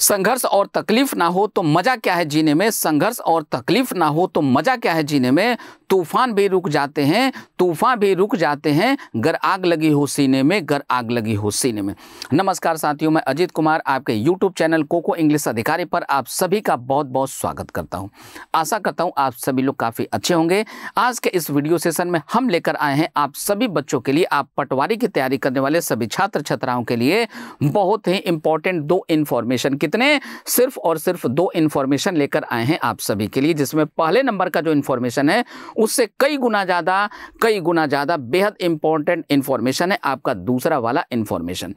संघर्ष और तकलीफ ना हो तो मज़ा क्या है जीने में संघर्ष और तकलीफ ना हो तो मज़ा क्या है जीने में तूफान भी रुक जाते हैं तूफान भी रुक जाते हैं गर आग लगी हो सीने में गर आग लगी हो सीने में नमस्कार साथियों मैं अजीत कुमार आपके यूट्यूब चैनल कोको इंग्लिश अधिकारी पर आप सभी का बहुत बहुत स्वागत करता हूँ आशा करता हूँ आप सभी लोग काफ़ी अच्छे होंगे आज के इस वीडियो सेशन में हम लेकर आए हैं आप सभी बच्चों के लिए आप पटवारी की तैयारी करने वाले सभी छात्र छात्राओं के लिए बहुत ही इंपॉर्टेंट दो इन्फॉर्मेशन कितने सिर्फ और सिर्फ दो इन्फॉर्मेशन लेकर आए हैं आप सभी के लिए जिसमें पहले नंबर का जो इन्फॉर्मेशन है उससे कई गुना ज़्यादा कई गुना ज़्यादा बेहद इंपॉर्टेंट इन्फॉर्मेशन है आपका दूसरा वाला इन्फॉर्मेशन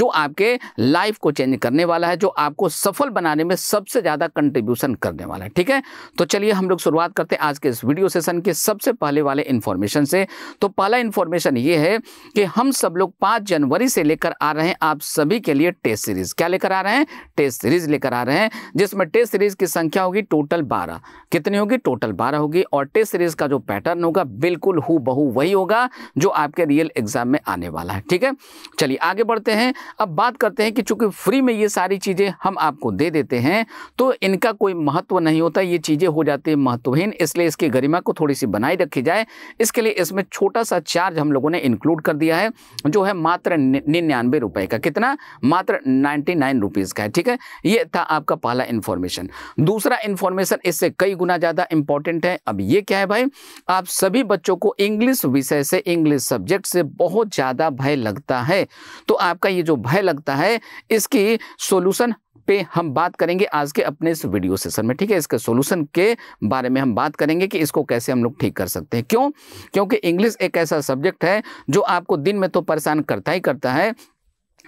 जो आपके लाइफ को चेंज करने वाला है जो आपको सफल बनाने में सबसे ज़्यादा कंट्रीब्यूशन करने वाला है ठीक है तो चलिए हम लोग शुरुआत करते हैं आज के इस वीडियो सेशन के सबसे पहले वाले इन्फॉर्मेशन से तो पहला इन्फॉर्मेशन ये है कि हम सब लोग पाँच जनवरी से लेकर आ रहे हैं आप सभी के लिए टेस्ट सीरीज क्या लेकर आ रहे हैं टेस्ट टेस्ट सीरीज लेकर आ रहे हैं जिसमें टेस्ट सीरीज की संख्या होगी टोटल बारह कितनी होगी टोटल बारह होगी और टेस्ट सीरीज का जो पैटर्न होगा बिल्कुल हु बहु वही होगा जो आपके रियल एग्जाम में आने वाला है ठीक है चलिए आगे बढ़ते हैं अब बात करते हैं कि चूंकि फ्री में ये सारी चीज़ें हम आपको दे देते हैं तो इनका कोई महत्व नहीं होता ये चीज़ें हो जाती है महत्वहीन इसलिए इसकी गरिमा को थोड़ी सी बनाई रखी जाए इसके लिए इसमें छोटा सा चार्ज हम लोगों ने इंक्लूड कर दिया है जो है मात्र निन्यानवे रुपए का कितना मात्र नाइन्टी नाइन रुपीज़ का है ठीक है ये था आपका पहला इन्फॉर्मेशन दूसरा इन्फॉर्मेशन इससे कई गुना ज़्यादा इंपॉर्टेंट है अब ये क्या है भाई आप सभी बच्चों को इंग्लिश विषय से इंग्लिश सब्जेक्ट से बहुत ज़्यादा भय लगता है तो आपका ये जो भय लगता है इसकी सोल्यूशन पे हम बात करेंगे आज के अपने इस वीडियो सेशन में ठीक है इसके सॉल्यूशन के बारे में हम बात करेंगे कि इसको कैसे हम लोग ठीक कर सकते हैं क्यों क्योंकि इंग्लिश एक ऐसा सब्जेक्ट है जो आपको दिन में तो परेशान करता ही करता है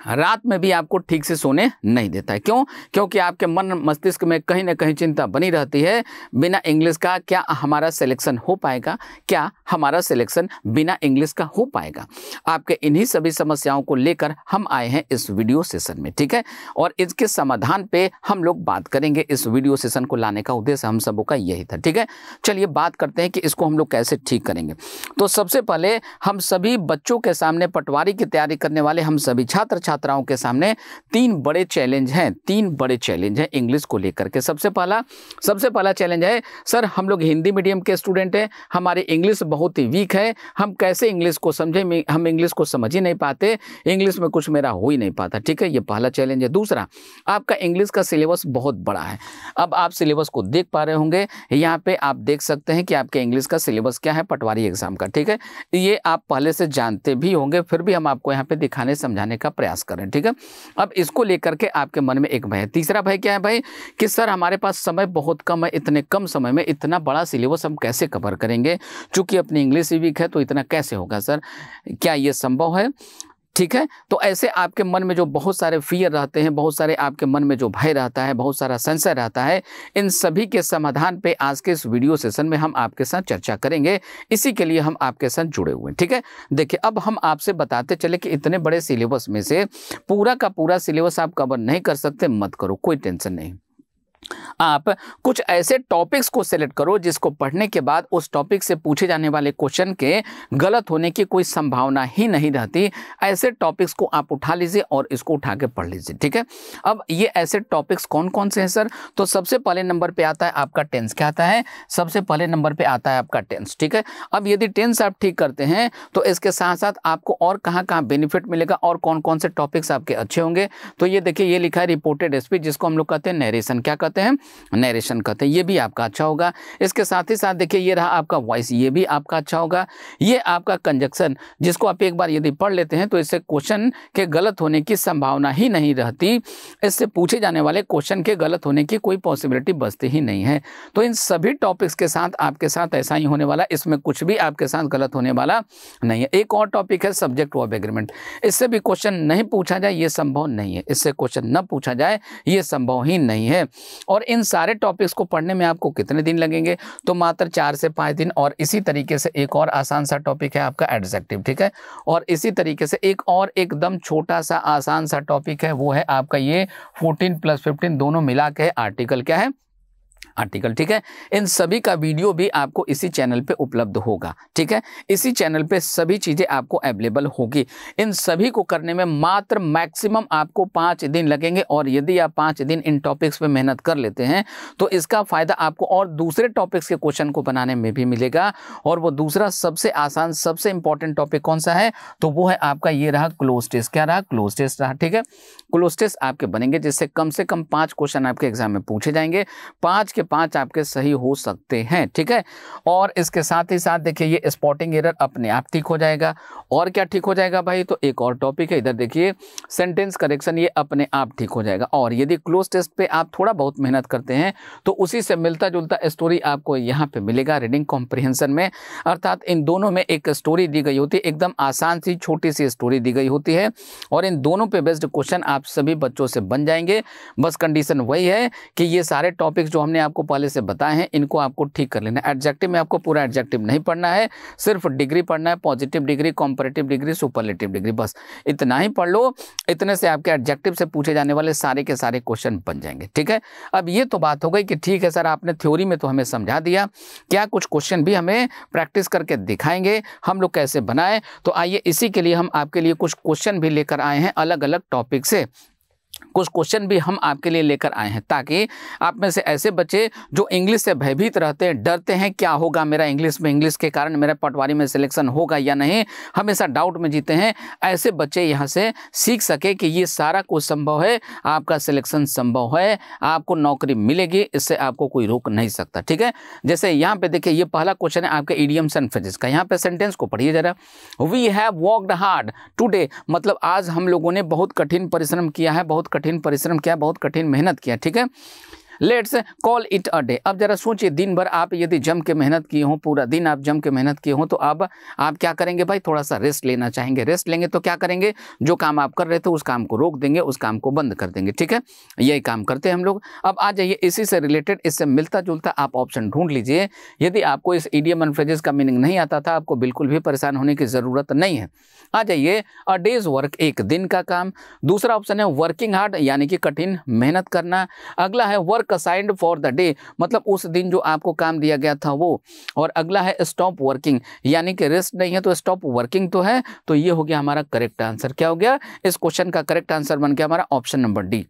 रात में भी आपको ठीक से सोने नहीं देता है क्यों क्योंकि आपके मन मस्तिष्क में कहीं ना कहीं चिंता बनी रहती है बिना इंग्लिश का क्या हमारा सिलेक्शन हो पाएगा क्या हमारा सिलेक्शन बिना इंग्लिश का हो पाएगा आपके इन्हीं सभी समस्याओं को लेकर हम आए हैं इस वीडियो सेशन में ठीक है और इसके समाधान पर हम लोग बात करेंगे इस वीडियो सेशन को लाने का उद्देश्य हम सबों का यही था ठीक है चलिए बात करते हैं कि इसको हम लोग कैसे ठीक करेंगे तो सबसे पहले हम सभी बच्चों के सामने पटवारी की तैयारी करने वाले हम सभी छात्र छात्र छात्राओं के सामने तीन बड़े चैलेंज हैं तीन बड़े चैलेंज हैं इंग्लिश को लेकर के सबसे पहला सबसे पहला चैलेंज है सर हम लोग हिंदी मीडियम के स्टूडेंट हैं हमारी इंग्लिश बहुत ही वीक है हम कैसे इंग्लिश को समझें हम इंग्लिश को समझ ही नहीं पाते इंग्लिश में कुछ मेरा हो ही नहीं पाता ठीक है ये पहला चैलेंज है दूसरा आपका इंग्लिश का सिलेबस बहुत बड़ा है अब आप सिलेबस को देख पा रहे होंगे यहाँ पर आप देख सकते हैं कि आपके इंग्लिश का सिलेबस क्या है पटवारी एग्जाम का ठीक है ये आप पहले से जानते भी होंगे फिर भी हम आपको यहाँ पे दिखाने समझाने का प्रयास करें ठीक है अब इसको लेकर के आपके मन में एक भय है तीसरा भय क्या है भाई कि सर हमारे पास समय बहुत कम है इतने कम समय में इतना बड़ा सिलेबस हम कैसे कवर करेंगे चूंकि अपनी इंग्लिश वीक है तो इतना कैसे होगा सर क्या ये संभव है ठीक है तो ऐसे आपके मन में जो बहुत सारे फियर रहते हैं बहुत सारे आपके मन में जो भय रहता है बहुत सारा संशय रहता है इन सभी के समाधान पे आज के इस वीडियो सेशन में हम आपके साथ चर्चा करेंगे इसी के लिए हम आपके साथ जुड़े हुए हैं ठीक है देखिए अब हम आपसे बताते चले कि इतने बड़े सिलेबस में से पूरा का पूरा सिलेबस आप कवर नहीं कर सकते मत करो कोई टेंशन नहीं आप कुछ ऐसे टॉपिक्स को सिलेक्ट करो जिसको पढ़ने के बाद उस टॉपिक से पूछे जाने वाले क्वेश्चन के गलत होने की कोई संभावना ही नहीं रहती ऐसे टॉपिक्स को आप उठा लीजिए और इसको उठा के पढ़ लीजिए ठीक है अब ये ऐसे टॉपिक्स कौन कौन से हैं सर तो सबसे पहले नंबर पर आता है आपका टेंस क्या आता है सबसे पहले नंबर पर आता है आपका टेंस ठीक है अब यदि टेंस आप ठीक करते हैं तो इसके साथ साथ आपको और कहाँ कहाँ बेनिफिट मिलेगा और कौन कौन से टॉपिक्स आपके अच्छे होंगे तो ये देखिए ये लिखा है रिपोर्टेड एसपी जिसको हम लोग कहते हैं नरेशन क्या कहते कहते हैं नरेशन कहते हैं ये भी आपका अच्छा होगा इसके साथ ही साथ देखिए ये रहा आपका वॉइस ये भी आपका अच्छा होगा ये आपका कंजक्शन जिसको आप एक बार यदि पढ़ लेते हैं तो इससे क्वेश्चन के गलत होने की संभावना ही नहीं रहती इससे पूछे जाने वाले क्वेश्चन के गलत होने की कोई पॉसिबिलिटी बचती ही नहीं है तो इन सभी टॉपिक्स के साथ आपके साथ ऐसा ही होने वाला इसमें कुछ भी आपके साथ गलत होने वाला नहीं है एक और टॉपिक है सब्जेक्ट ऑफ एग्रीमेंट इससे भी क्वेश्चन नहीं पूछा जाए ये संभव नहीं है इससे क्वेश्चन न पूछा जाए ये संभव ही नहीं है और इन सारे टॉपिक्स को पढ़ने में आपको कितने दिन लगेंगे तो मात्र चार से पाँच दिन और इसी तरीके से एक और आसान सा टॉपिक है आपका एडजेक्टिव ठीक है और इसी तरीके से एक और एकदम छोटा सा आसान सा टॉपिक है वो है आपका ये फोर्टीन प्लस फिफ्टीन दोनों मिला के आर्टिकल क्या है आर्टिकल ठीक है इन सभी का वीडियो भी आपको इसी चैनल पे उपलब्ध होगा ठीक है इसी चैनल पे सभी चीज़ें आपको अवेलेबल होगी इन सभी को करने में मात्र मैक्सिमम आपको पांच दिन लगेंगे और यदि आप पांच दिन इन टॉपिक्स पे मेहनत कर लेते हैं तो इसका फ़ायदा आपको और दूसरे टॉपिक्स के क्वेश्चन को बनाने में भी मिलेगा और वो दूसरा सबसे आसान सबसे इंपॉर्टेंट टॉपिक कौन सा है तो वो है आपका ये रहा क्लोज टेस्ट क्या रहा क्लोज टेस्ट रहा ठीक है क्लोज टेस्ट आपके बनेंगे जिससे कम से कम पांच क्वेश्चन आपके एग्जाम में पूछे जाएंगे पांच के पांच आपके सही हो सकते हैं ठीक है और इसके साथ ही साथ देखिए ये स्पॉटिंग एरर अपने आप ठीक हो जाएगा और क्या ठीक हो जाएगा भाई तो एक और टॉपिक है इधर देखिए सेंटेंस करेक्शन ये अपने आप ठीक हो जाएगा और यदि क्लोज टेस्ट पे आप थोड़ा बहुत मेहनत करते हैं तो उसी से मिलता जुलता स्टोरी आपको यहाँ पर मिलेगा रीडिंग कॉम्प्रिहेंसन में अर्थात इन दोनों में एक स्टोरी दी गई होती है एकदम आसान सी छोटी सी स्टोरी दी गई होती है और इन दोनों पे बेस्ड क्वेश्चन आप सभी बच्चों से बन जाएंगे बस कंडीशन वही है कि ये सारे टॉपिक्स जो हमने आपको पहले से बताए हैं इनको आपको ठीक कर लेना है एडजेक्टिव में आपको पूरा एडजेक्टिव नहीं पढ़ना है सिर्फ डिग्री पढ़ना है positive degree comparative degree superlative degree बस इतना ही पढ़ लो इतने से आपके एडजेक्टिव से पूछे जाने वाले सारे के सारे क्वेश्चन बन जाएंगे ठीक है अब ये तो बात हो गई कि ठीक है सर आपने थ्योरी में तो हमें समझा दिया क्या कुछ क्वेश्चन भी हमें प्रैक्टिस करके दिखाएंगे हम लोग कैसे बनाएं तो आइए इसी के लिए हम आपके लिए कुछ क्वेश्चन भी लेकर आए हैं अलग अलग टॉपिक से कुछ क्वेश्चन भी हम आपके लिए लेकर आए हैं ताकि आप में से ऐसे बच्चे जो इंग्लिश से भयभीत रहते हैं डरते हैं क्या होगा मेरा इंग्लिश में इंग्लिश के कारण मेरा पटवारी में सिलेक्शन होगा या नहीं हमेशा डाउट में जीते हैं ऐसे बच्चे यहाँ से सीख सके कि ये सारा कुछ संभव है आपका सिलेक्शन संभव है आपको नौकरी मिलेगी इससे आपको कोई रोक नहीं सकता ठीक है जैसे यहाँ पे देखिए ये पहला क्वेश्चन है आपके ईडियम्स एंड फिजिक्स का यहाँ पे सेंटेंस को पढ़िए जरा we have worked hard today मतलब आज हम लोगों ने बहुत कठिन परिश्रम किया है बहुत कठिन परिश्रम किया बहुत कठिन मेहनत किया ठीक है let's call it a day अब ज़रा सोचिए दिन भर आप यदि जम के मेहनत किए हों पूरा दिन आप जम के मेहनत किए हों तो अब आप क्या करेंगे भाई थोड़ा सा रेस्ट लेना चाहेंगे रेस्ट लेंगे तो क्या करेंगे जो काम आप कर रहे थे उस काम को रोक देंगे उस काम को बंद कर देंगे ठीक है यही काम करते हैं हम लोग अब आ जाइए इसी से रिलेटेड इससे मिलता जुलता आप ऑप्शन ढूंढ लीजिए यदि आपको इस ईडीएम एंड फ्रेजेस का मीनिंग नहीं आता था आपको बिल्कुल भी परेशान होने की ज़रूरत नहीं है आ जाइए अ डेज वर्क एक दिन का काम दूसरा ऑप्शन है वर्किंग हार्ड यानी कि कठिन मेहनत करना अगला है work work assigned for the day मतलब उस दिन जो आपको काम दिया गया था वो और अगला है स्टॉप वर्किंग यानी कि रेस्ट नहीं है तो स्टॉप वर्किंग तो है तो ये हो गया हमारा करेक्ट आंसर क्या हो गया इस क्वेश्चन का करेक्ट आंसर बन गया हमारा ऑप्शन नंबर डी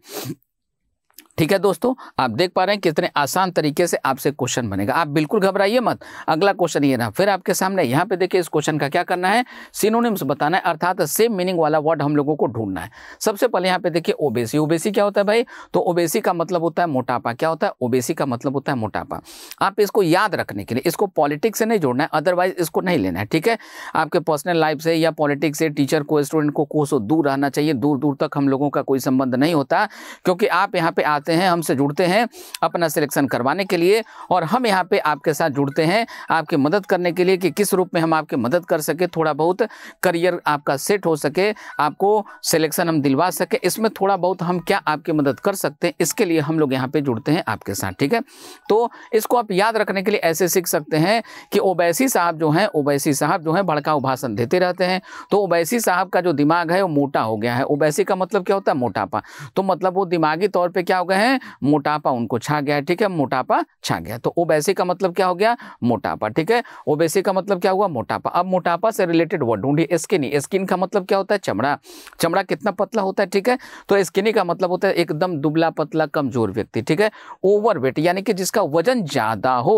ठीक है दोस्तों आप देख पा रहे हैं कितने आसान तरीके से आपसे क्वेश्चन बनेगा आप बिल्कुल घबराइए मत अगला क्वेश्चन ये रहा फिर आपके सामने यहाँ पे देखिए इस क्वेश्चन का क्या करना है सिनोनिम्स बताना है अर्थात सेम मीनिंग वाला वर्ड हम लोगों को ढूंढना है सबसे पहले यहाँ पे देखिए ओबेसी ओबेसी क्या होता है भाई तो ओबेसी का मतलब होता है मोटापा क्या होता है ओबेसी का मतलब होता है मोटापा आप इसको याद रखने के लिए इसको पॉलिटिक्स से नहीं जोड़ना है अदरवाइज इसको नहीं लेना है ठीक है आपके पर्सनल लाइफ से या पॉलिटिक्स से टीचर को स्टूडेंट को कोसों दूर रहना चाहिए दूर दूर तक हम लोगों का कोई संबंध नहीं होता क्योंकि आप यहाँ पे आज आते हैं हमसे जुड़ते हैं अपना सिलेक्शन करवाने के लिए और हम यहाँ पे आपके साथ जुड़ते हैं आपकी मदद करने के लिए कि किस रूप में हम आपकी मदद कर सके थोड़ा बहुत करियर आपका सेट हो सके आपको सिलेक्शन हम दिलवा सके इसमें थोड़ा बहुत हम क्या आपकी मदद कर सकते हैं इसके लिए हम लोग यहाँ पर जुड़ते हैं आपके साथ ठीक है तो इसको आप याद रखने के लिए ऐसे सीख सकते हैं कि ओबैसी साहब जो हैं ओबैसी साहब जो हैं भड़काऊ भाषण देते रहते हैं तो ओबैसी साहब का जो दिमाग है वो मोटा हो गया है ओबैसी का मतलब क्या होता है मोटापा तो मतलब वो दिमागी तौर पर क्या हो गया रहे हैं मोटापा उनको छा गया ठीक है मोटापा छा गया तो ओबेसी का मतलब क्या हो गया मोटापा ठीक है ओबेसी का मतलब क्या हुआ मोटापा अब मोटापा से रिलेटेड वर्ड ढूंढिए स्किनी स्किन का मतलब क्या होता है चमड़ा चमड़ा कितना पतला होता है ठीक है तो स्किनी का मतलब होता है एकदम दुबला पतला कमजोर व्यक्ति ठीक है ओवरवेट यानी कि जिसका वजन ज्यादा हो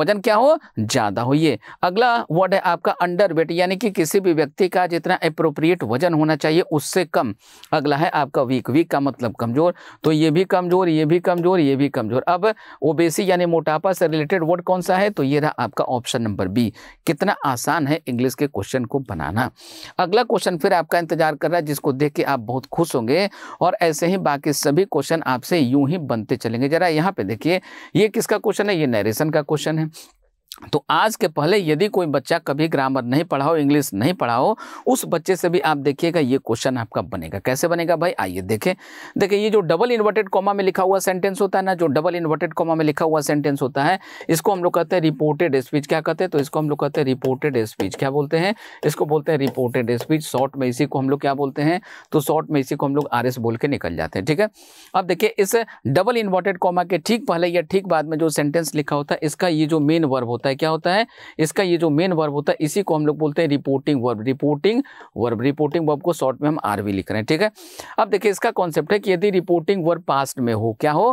वजन क्या हो ज्यादा हो ये अगला वर्ड है आपका अंडरवेट यानी कि किसी भी व्यक्ति का जितना अप्रोप्रिएट वजन होना चाहिए उससे कम अगला है आपका वीक वीक का मतलब कमजोर तो ये भी कम कमज़ोर ये भी कमज़ोर ये भी कमज़ोर अब ओबेसी यानी मोटापा से रिलेटेड वर्ड कौन सा है तो ये रहा आपका ऑप्शन नंबर बी कितना आसान है इंग्लिश के क्वेश्चन को बनाना अगला क्वेश्चन फिर आपका इंतजार कर रहा है जिसको देख के आप बहुत खुश होंगे और ऐसे ही बाकी सभी क्वेश्चन आपसे यूं ही बनते चलेंगे जरा यहाँ पे देखिए ये किसका क्वेश्चन है ये नरेशन का क्वेश्चन है तो आज के पहले यदि कोई बच्चा कभी ग्रामर नहीं पढ़ा हो इंग्लिश नहीं पढ़ा हो उस बच्चे से भी आप देखिएगा ये क्वेश्चन आपका बनेगा कैसे बनेगा भाई आइए देखें देखिए ये जो डबल इन्वर्टेड कॉमा में लिखा हुआ सेंटेंस होता है ना जो डबल इन्वर्टेड कॉमा में लिखा हुआ सेंटेंस होता है इसको हम लोग कहते हैं रिपोर्टेड स्पीच क्या कहते हैं तो इसको हम लोग कहते हैं रिपोर्टेड स्पीच क्या बोलते हैं इसको बोलते हैं रिपोर्टेड स्पीच शॉर्ट में इसी को हम लोग क्या बोलते हैं तो शॉर्ट में इसी को हम लोग आर बोल के निकल जाते हैं ठीक है अब देखिए इस डबल इन्वर्टेड कॉमा के ठीक पहले या ठीक बाद में जो सेंटेंस लिखा होता है इसका ये जो मेन वर्ब होता है होता है क्या होता है इसका ये जो मेन वर्ब होता है इसी को हम लोग बोलते हैं reporting verb reporting verb reporting verb को शॉर्ट में हम आर लिख रहे हैं ठीक है अब देखिए इसका कॉन्सेप्ट है कि यदि रिपोर्टिंग वर्ब पास्ट में हो क्या हो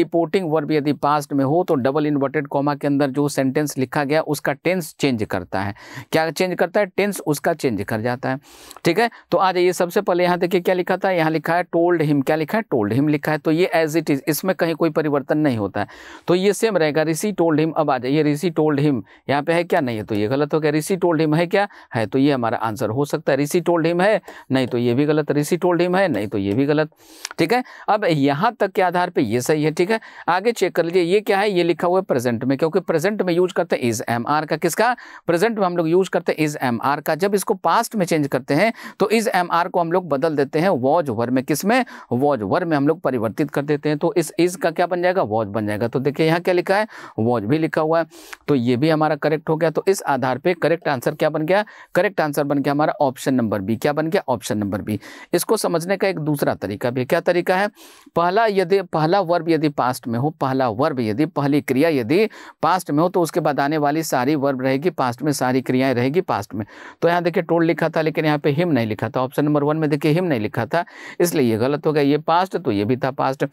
रिपोर्टिंग वर्ब यदि पास्ट में हो तो डबल इन्वर्टेड कॉमा के अंदर जो सेंटेंस लिखा गया उसका टेंस चेंज करता है क्या चेंज करता है टेंस उसका चेंज कर जाता है ठीक है तो आ जाइए सबसे पहले यहाँ देखिए क्या लिखा था यहाँ लिखा है टोल्ड हिम क्या लिखा है टोल्ड हिम लिखा है तो ये एज इट इज इसमें कहीं कोई परिवर्तन नहीं होता है तो ये सेम रहेगा ऋषि टोल्ड हिम अब आ जाइए ऋषि टोल्ड टोल्ड हिम यहाँ पे है क्या नहीं है तो ये गलत हो गया ऋषि टोल्ड हिम है क्या है तो ये हमारा आंसर हो सकता है ऋषि टोल्ड हिम है नहीं तो ये भी गलत ऋषि टोल्ड हिम है नहीं तो ये भी गलत ठीक है अब यहाँ तक के आधार पर ये सही है ठीक है आगे चेक कर लीजिए ये क्या है ये लिखा हुआ है प्रेजेंट में क्योंकि प्रेजेंट में यूज करते हैं इज एम आर का किसका प्रेजेंट में हम लोग यूज करते हैं इज एम आर का जब इसको पास्ट में चेंज करते हैं तो इज एम आर को हम लोग बदल देते हैं वॉज वर में किस में वॉज वर में हम लोग परिवर्तित कर देते हैं तो इस इज का क्या बन जाएगा वॉज बन जाएगा तो देखिए यहाँ क्या लिखा है वॉज भी लिखा हुआ है तो ये भी हमारा करेक्ट हो गया तो इस आधार पे करेक्ट आंसर क्या बन गया करेक्ट आंसर बन गया हमारा ऑप्शन नंबर बी क्या बन गया ऑप्शन नंबर बी इसको समझने का एक दूसरा तरीका भी क्या तरीका है पहला यदि पहला वर्ब यदि पास्ट में हो पहला वर्ब यदि पहली क्रिया यदि पास्ट में हो तो उसके बाद आने वाली सारी वर्ब रहेगी पास्ट में सारी क्रियाएं रहेगी पास्ट में तो यहाँ देखिए टोल लिखा था लेकिन यहाँ पे हिम नहीं लिखा था ऑप्शन नंबर वन में देखिए हिम नहीं लिखा था इसलिए ये गलत हो गया ये पास्ट तो ये भी था पास्ट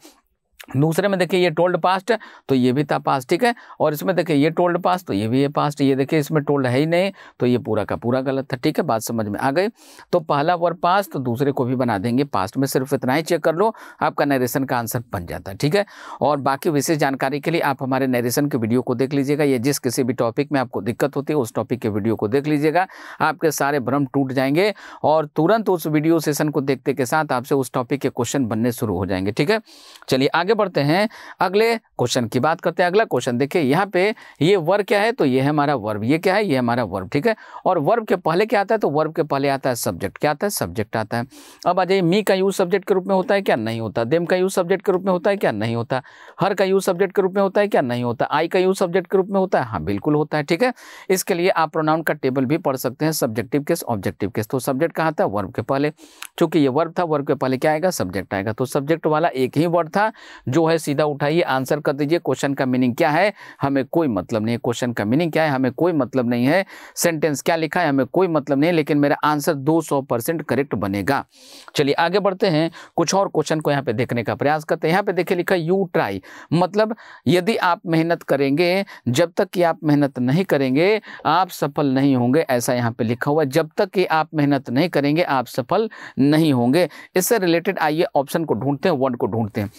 दूसरे में देखिए ये टोल्ड पास्ट तो ये भी था पास्ट ठीक है और इसमें देखिए ये टोल्ड पास्ट तो ये भी ये पास्ट ये देखिए इसमें टोल्ड है ही नहीं तो ये पूरा का पूरा गलत था ठीक है बात समझ में आ गई तो पहला वर्ड पास्ट तो दूसरे को भी बना देंगे पास्ट में सिर्फ इतना ही चेक कर लो आपका नरेशन का आंसर बन जाता है ठीक है और बाकी विशेष जानकारी के लिए आप हमारे नरेशन के वीडियो को देख लीजिएगा या जिस किसी भी टॉपिक में आपको दिक्कत होती है उस टॉपिक के वीडियो को देख लीजिएगा आपके सारे भ्रम टूट जाएंगे और तुरंत उस वीडियो सेशन को देखते के साथ आपसे उस टॉपिक के क्वेश्चन बनने शुरू हो जाएंगे ठीक है चलिए आगे बढ़ते हैं अगले क्वेश्चन की बात करते हैं अगला क्वेश्चन देखिए यहाँ पे ये वर्ब क्या है तो ये है हमारा वर्ब ये क्या है ये हमारा वर्ब ठीक है और वर्ब के पहले क्या आता है तो वर्ब के पहले आता है सब्जेक्ट क्या आता है सब्जेक्ट आता है अब आ जाइए मी का यूज सब्जेक्ट के रूप में होता है क्या नहीं होता देम का यूज सब्जेक्ट के रूप में होता है क्या नहीं होता हर का यूज सब्जेक्ट के रूप में होता है क्या नहीं होता आई का यूज सब्जेक्ट के रूप में होता है हाँ बिल्कुल होता है ठीक है इसके लिए आप प्रोनाउन का टेबल भी पढ़ सकते हैं सब्जेक्टिव केस ऑब्जेक्टिव केस तो सब्जेक्ट कहाँ था वर्ब के पहले चूंकि ये वर्ब था वर्ब के पहले क्या आएगा सब्जेक्ट आएगा तो सब्जेक्ट वाला एक ही वर्ड था जो है सीधा उठाइए आंसर कर दीजिए क्वेश्चन का मीनिंग क्या है हमें कोई मतलब नहीं है क्वेश्चन का मीनिंग क्या है हमें कोई मतलब नहीं है सेंटेंस क्या लिखा है हमें कोई मतलब नहीं है लेकिन मेरा आंसर दो करेक्ट बनेगा चलिए आगे बढ़ते हैं कुछ और क्वेश्चन को यहाँ पे देखने का प्रयास करते हैं यहाँ पे देखिए लिखा यू ट्राई मतलब यदि आप मेहनत करेंगे जब तक कि आप मेहनत नहीं करेंगे आप सफल नहीं होंगे ऐसा यहाँ पे लिखा हुआ जब तक कि आप मेहनत नहीं करेंगे आप सफल नहीं होंगे इससे रिलेटेड आइए ऑप्शन को ढूंढते हैं वर्ड को ढूंढते हैं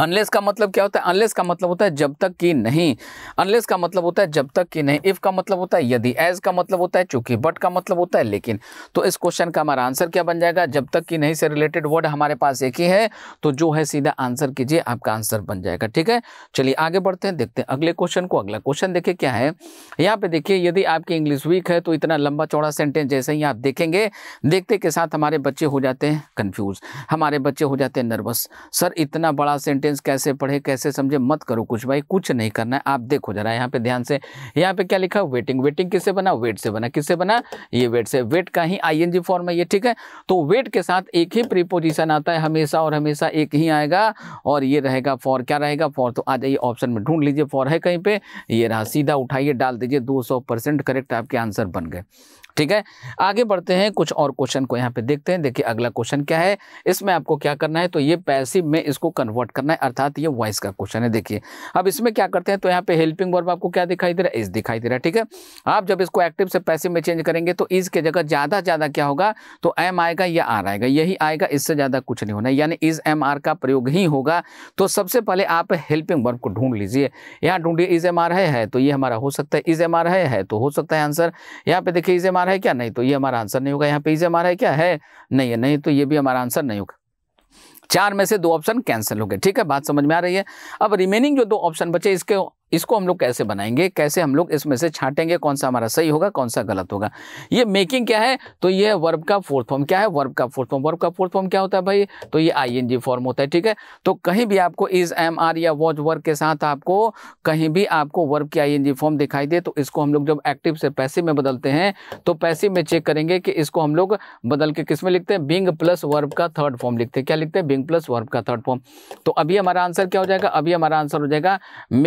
अनलेस का मतलब क्या होता है अनलेस का मतलब होता है जब तक कि नहीं अनलेस का मतलब होता है जब तक कि नहीं इफ़ का मतलब होता है यदि एज का मतलब होता है चूंकि बट का मतलब होता है लेकिन तो इस क्वेश्चन का हमारा आंसर क्या बन जाएगा जब तक कि नहीं से रिलेटेड वर्ड हमारे पास एक ही है तो जो है सीधा आंसर कीजिए आपका आंसर बन जाएगा ठीक है चलिए आगे बढ़ते हैं देखते हैं अगले क्वेश्चन को अगला क्वेश्चन देखिए क्या है यहाँ पे देखिए यदि आपकी इंग्लिश वीक है तो इतना लंबा चौड़ा सेंटेंस जैसे ही आप देखेंगे देखते के साथ हमारे बच्चे हो जाते हैं कन्फ्यूज़ हमारे बच्चे हो जाते हैं नर्वस सर इतना बड़ा सेंटेंस कैसे पढ़े कैसे समझे मत करो कुछ भाई कुछ नहीं करना है आप देखो जरा यहाँ पे ध्यान से यहाँ पे क्या लिखा वेटिंग वेटिंग किससे बना वेट से बना किससे बना ये वेट से वेट का ही आईएनजी फॉर्म है ये ठीक है तो वेट के साथ एक ही प्रीपोजिशन आता है हमेशा और हमेशा एक ही आएगा और ये रहेगा फॉर क्या रहेगा फॉर तो आ जाइए ऑप्शन में ढूंढ लीजिए फॉर है कहीं पर ये रहा सीधा उठाइए डाल दीजिए दो करेक्ट आपके आंसर बन गए ठीक है आगे बढ़ते हैं कुछ और क्वेश्चन को यहाँ पे देखते हैं देखिए अगला क्वेश्चन क्या है इसमें आपको क्या करना है तो ये पैसिव में इसको कन्वर्ट करना है अर्थात ये वॉइस का क्वेश्चन है देखिए अब इसमें क्या करते हैं तो यहाँ पे हेल्पिंग वर्ब आपको क्या दिखाई दे रहा है इज दिखाई दे रहा है ठीक है आप जब इसको एक्टिव से पैसिव में चेंज करेंगे तो इज के जगह ज़्यादा ज़्यादा क्या होगा तो एम आएगा या आर आएगा यही आएगा इससे ज़्यादा कुछ नहीं होना यानी इज एम आर का प्रयोग ही होगा तो सबसे पहले आप हेल्पिंग वर्ब को ढूंढ लीजिए यहाँ ढूंढिए इज एम आर है तो ये हमारा हो सकता है इज एम आर है तो हो सकता है आंसर यहाँ पे देखिए इज एम आर है क्या नहीं तो ये हमारा आंसर नहीं होगा यहाँ पे इज एम है क्या है नहीं है नहीं तो ये भी हमारा आंसर नहीं होगा चार में से दो ऑप्शन कैंसिल हो गए ठीक है बात समझ में आ रही है अब रिमेनिंग जो दो ऑप्शन बचे इसके इसको हम लोग कैसे बनाएंगे कैसे हम लोग इसमें से छांटेंगे कौन सा हमारा सही होगा कौन सा गलत होगा ये मेकिंग क्या है तो ये वर्ब का फोर्थ फॉर्म क्या है वर्ब का फोर्थ फॉर्म वर्ब का फोर्थ फॉर्म क्या होता है भाई तो ये आईएनजी फॉर्म होता है ठीक है तो कहीं भी आपको इज एम आर या वॉच वर्क के साथ आपको कहीं भी आपको वर्ब की आईएनजी फॉर्म दिखाई दे तो इसको हम लोग जब एक्टिव से पैसे में बदलते हैं तो पैसे में चेक करेंगे कि इसको हम लोग बदल के किस में लिखते हैं बिंग प्लस वर्ब का थर्ड फॉर्म लिखते हैं क्या लिखते हैं बिंग प्लस वर्ब का थर्ड फॉर्म तो अभी हमारा आंसर क्या हो जाएगा अभी हमारा आंसर हो जाएगा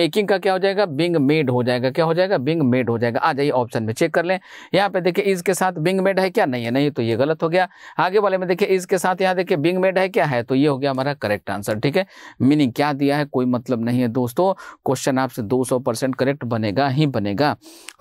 मेकिंग का क्या क्या हो जाएगा बिंग मेड हो जाएगा क्या हो जाएगा बिंग मेड हो जाएगा आ जाइए ऑप्शन में चेक कर लें यहाँ पे देखिए इसके साथ बिंग मेड है क्या नहीं है नहीं तो ये गलत हो गया आगे वाले में देखिए इसके साथ यहाँ देखिए बिंग मेड है क्या है तो ये हो गया हमारा करेक्ट आंसर ठीक है मीनिंग क्या दिया है कोई मतलब नहीं है दोस्तों क्वेश्चन आपसे दो करेक्ट बनेगा ही बनेगा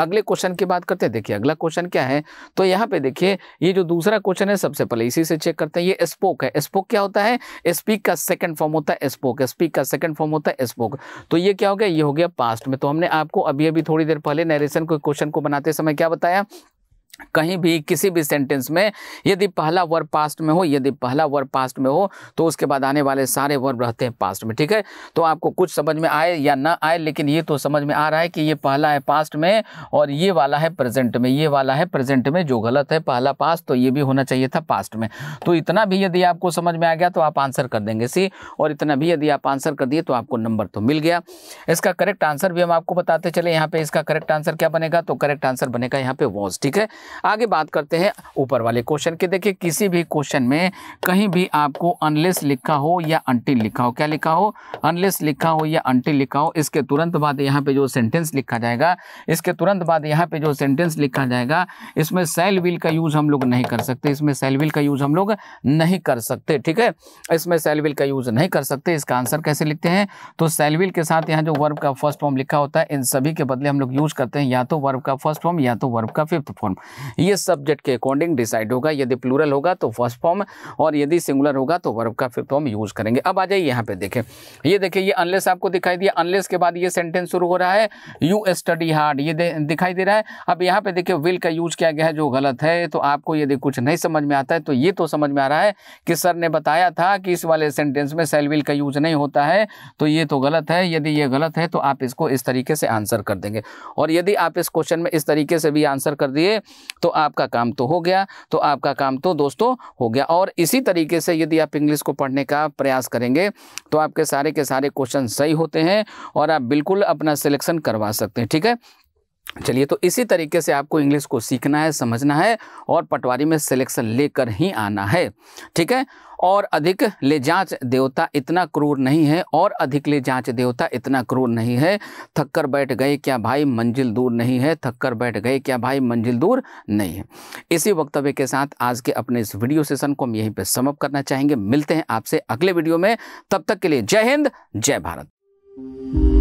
अगले क्वेश्चन की बात करते हैं देखिए अगला क्वेश्चन क्या है तो यहाँ पे देखिए ये जो दूसरा क्वेश्चन है सबसे पहले इसी से चेक करते हैं ये स्पोक है स्पोक क्या होता है स्पीक का सेकंड फॉर्म होता है स्पोक स्पीक का सेकंड फॉर्म होता है स्पोक तो ये क्या हो गया ये हो गया पास्ट में तो हमने आपको अभी अभी थोड़ी देर पहले नरेशन को क्वेश्चन को बनाते समय क्या बताया कहीं भी किसी भी सेंटेंस में यदि पहला वर्ब पास्ट में हो यदि पहला वर्ब पास्ट में हो तो उसके बाद आने वाले सारे वर्ब रहते हैं पास्ट में ठीक है तो आपको कुछ समझ में आए या ना आए लेकिन ये तो समझ में आ रहा है कि ये पहला है पास्ट में और ये वाला है प्रेजेंट में ये वाला है प्रेजेंट में जो गलत है पहला पास्ट तो ये भी होना चाहिए था पास्ट में तो इतना भी यदि आपको समझ में आ गया तो आप आंसर कर देंगे सी और इतना भी यदि आप आंसर कर दिए तो आपको नंबर तो मिल गया इसका करेक्ट आंसर भी हम आपको बताते चले यहाँ पर इसका करेक्ट आंसर क्या बनेगा तो करेक्ट आंसर बनेगा यहाँ पर वॉज ठीक है आगे बात करते हैं ऊपर वाले क्वेश्चन के देखिए किसी भी क्वेश्चन में कहीं भी आपको अनलेस लिखा हो या अंटिल लिखा हो क्या लिखा हो अनलेस लिखा हो या अंटिल लिखा हो इसके तुरंत बाद यहाँ पे जो सेंटेंस लिखा जाएगा इसके तुरंत बाद यहाँ पे जो सेंटेंस लिखा जाएगा इसमें सेल विल का यूज़ हम लोग नहीं कर सकते इसमें सेल विल का यूज़ हम लोग नहीं कर सकते ठीक है इसमें सेल विल का यूज़ नहीं कर सकते इसका आंसर कैसे लिखते हैं तो सेल विल के साथ यहाँ जो वर्ब का फर्स्ट फॉर्म लिखा होता है इन सभी के बदले हम लोग यूज़ करते हैं या तो वर्ब का फर्स्ट फॉर्म या तो वर्ब का फिफ्थ फॉर्म ये सब्जेक्ट के अकॉर्डिंग डिसाइड होगा यदि प्लूरल होगा तो फर्स्ट फॉर्म और यदि सिंगुलर होगा तो वर्ब का फिफ्थ फॉर्म यूज़ करेंगे अब आ जाइए यहाँ पे देखें ये देखिए ये अनलेस आपको दिखाई दिया अनलेस के बाद ये सेंटेंस शुरू हो रहा है यू स्टडी हार्ड ये दिखाई दे रहा है अब यहाँ पे देखिए विल का यूज़ किया गया है जो गलत है तो आपको यदि कुछ नहीं समझ में आता है तो ये तो समझ में आ रहा है कि सर ने बताया था कि इस वाले सेंटेंस में सेल विल का यूज़ नहीं होता है तो ये तो गलत है यदि ये गलत है तो आप इसको इस तरीके से आंसर कर देंगे और यदि आप इस क्वेश्चन में इस तरीके से भी आंसर कर दिए तो आपका काम तो हो गया तो आपका काम तो दोस्तों हो गया और इसी तरीके से यदि आप इंग्लिश को पढ़ने का प्रयास करेंगे तो आपके सारे के सारे क्वेश्चन सही होते हैं और आप बिल्कुल अपना सिलेक्शन करवा सकते हैं ठीक है चलिए तो इसी तरीके से आपको इंग्लिश को सीखना है समझना है और पटवारी में सिलेक्शन लेकर ही आना है ठीक है और अधिक ले जांच देवता इतना क्रूर नहीं है और अधिक ले जांच देवता इतना क्रूर नहीं है थककर बैठ गए क्या भाई मंजिल दूर नहीं है थककर बैठ गए क्या भाई मंजिल दूर नहीं है इसी वक्तव्य के साथ आज के अपने इस वीडियो सेशन को हम यहीं पर समअप करना चाहेंगे मिलते हैं आपसे अगले वीडियो में तब तक के लिए जय हिंद जय भारत